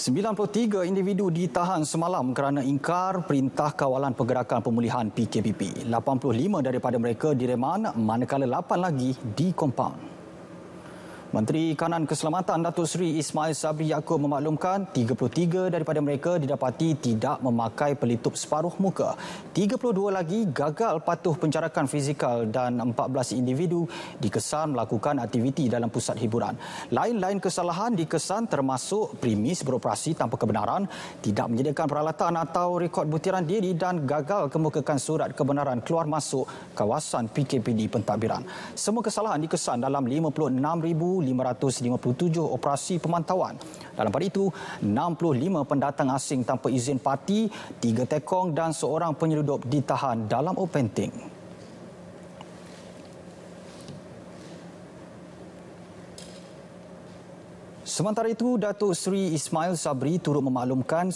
93 individu ditahan semalam kerana ingkar perintah kawalan pergerakan pemulihan PKPP. 85 daripada mereka direman manakala 8 lagi di kompaun. Menteri Kanan Keselamatan Datuk Seri Ismail Sabri Yaakob memaklumkan 33 daripada mereka didapati tidak memakai pelitup separuh muka. 32 lagi gagal patuh pencarakan fizikal dan 14 individu dikesan melakukan aktiviti dalam pusat hiburan. Lain-lain kesalahan dikesan termasuk primis beroperasi tanpa kebenaran, tidak menyediakan peralatan atau rekod butiran diri dan gagal kemukakan surat kebenaran keluar masuk kawasan PKPD pentadbiran. Semua kesalahan dikesan dalam 56,000 1,557 operasi pemantauan. Dalam pada itu, 65 pendatang asing tanpa izin parti, 3 tekong dan seorang penyeludup ditahan dalam opening. Sementara itu, Datuk Seri Ismail Sabri turut memaklumkan